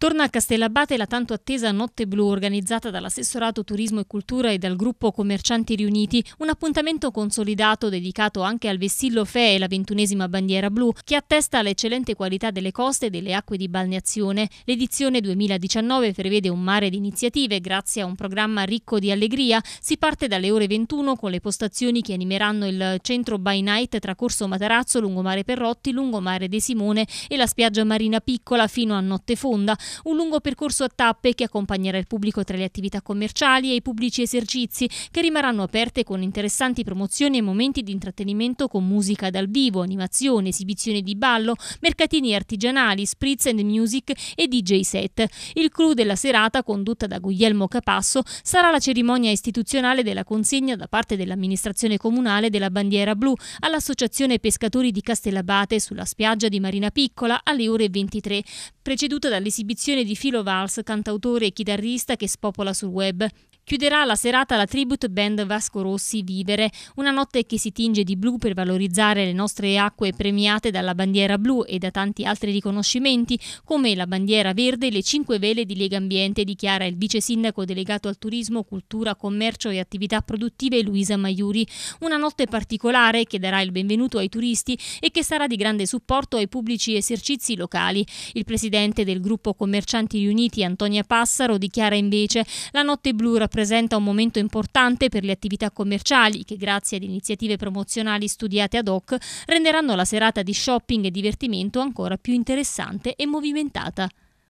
Torna a Castellabate la tanto attesa Notte Blu organizzata dall'assessorato Turismo e Cultura e dal gruppo Commercianti Riuniti, un appuntamento consolidato dedicato anche al vessillo Fe e la ventunesima bandiera blu che attesta l'eccellente qualità delle coste e delle acque di balneazione. L'edizione 2019 prevede un mare di iniziative grazie a un programma ricco di allegria. Si parte dalle ore 21 con le postazioni che animeranno il centro by night tra Corso Matarazzo, Lungomare Perrotti, Lungomare De Simone e la spiaggia Marina Piccola fino a Notte Fonda un lungo percorso a tappe che accompagnerà il pubblico tra le attività commerciali e i pubblici esercizi che rimarranno aperte con interessanti promozioni e momenti di intrattenimento con musica dal vivo, animazione, esibizioni di ballo, mercatini artigianali, spritz and music e DJ set. Il clou della serata, condotta da Guglielmo Capasso, sarà la cerimonia istituzionale della consegna da parte dell'amministrazione comunale della bandiera blu all'Associazione Pescatori di Castellabate sulla spiaggia di Marina Piccola alle ore 23, preceduta dall'esibizione esibizione di Filo Valls, cantautore e chitarrista che spopola sul web. Chiuderà la serata la tribute band Vasco Rossi Vivere, una notte che si tinge di blu per valorizzare le nostre acque premiate dalla bandiera blu e da tanti altri riconoscimenti, come la bandiera verde e le cinque vele di Lega Ambiente, dichiara il vice sindaco delegato al turismo, cultura, commercio e attività produttive Luisa Maiuri. Una notte particolare che darà il benvenuto ai turisti e che sarà di grande supporto ai pubblici esercizi locali. Il presidente del gruppo Commercianti Riuniti, Antonia Passaro, dichiara invece la notte blu rappresenta rappresenta un momento importante per le attività commerciali che grazie ad iniziative promozionali studiate ad hoc renderanno la serata di shopping e divertimento ancora più interessante e movimentata.